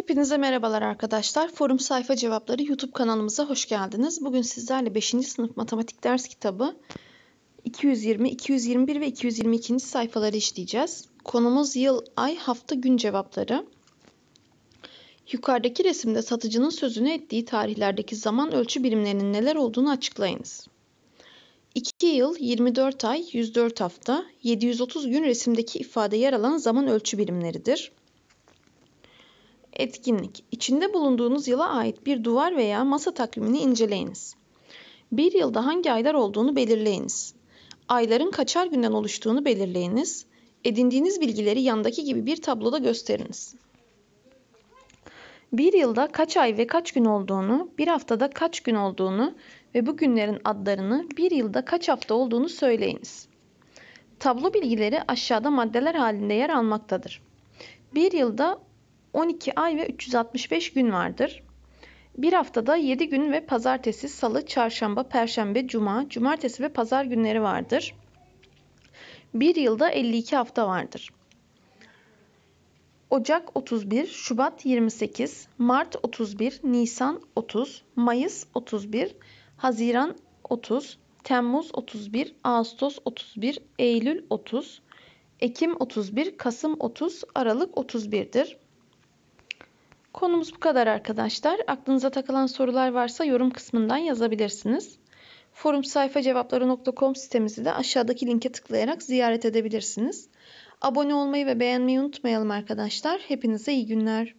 Hepinize merhabalar arkadaşlar. Forum Sayfa Cevapları YouTube kanalımıza hoş geldiniz. Bugün sizlerle 5. sınıf matematik ders kitabı 220, 221 ve 222. sayfaları işleyeceğiz. Konumuz yıl, ay, hafta, gün cevapları. Yukarıdaki resimde satıcının sözünü ettiği tarihlerdeki zaman ölçü birimlerinin neler olduğunu açıklayınız. 2 yıl, 24 ay, 104 hafta, 730 gün resimdeki ifade yer alan zaman ölçü birimleridir. Etkinlik. İçinde bulunduğunuz yıla ait bir duvar veya masa takvimini inceleyiniz. Bir yılda hangi aylar olduğunu belirleyiniz. Ayların kaçar günden oluştuğunu belirleyiniz. Edindiğiniz bilgileri yandaki gibi bir tabloda gösteriniz. Bir yılda kaç ay ve kaç gün olduğunu, bir haftada kaç gün olduğunu ve bu günlerin adlarını bir yılda kaç hafta olduğunu söyleyiniz. Tablo bilgileri aşağıda maddeler halinde yer almaktadır. Bir yılda 12 ay ve 365 gün vardır. Bir haftada 7 gün ve pazartesi, salı, çarşamba, perşembe, cuma, cumartesi ve pazar günleri vardır. Bir yılda 52 hafta vardır. Ocak 31, Şubat 28, Mart 31, Nisan 30, Mayıs 31, Haziran 30, Temmuz 31, Ağustos 31, Eylül 30, Ekim 31, Kasım 30, Aralık 31'dir. Konumuz bu kadar arkadaşlar. Aklınıza takılan sorular varsa yorum kısmından yazabilirsiniz. Forum sayfa cevapları.com sitemizi de aşağıdaki linke tıklayarak ziyaret edebilirsiniz. Abone olmayı ve beğenmeyi unutmayalım arkadaşlar. Hepinize iyi günler.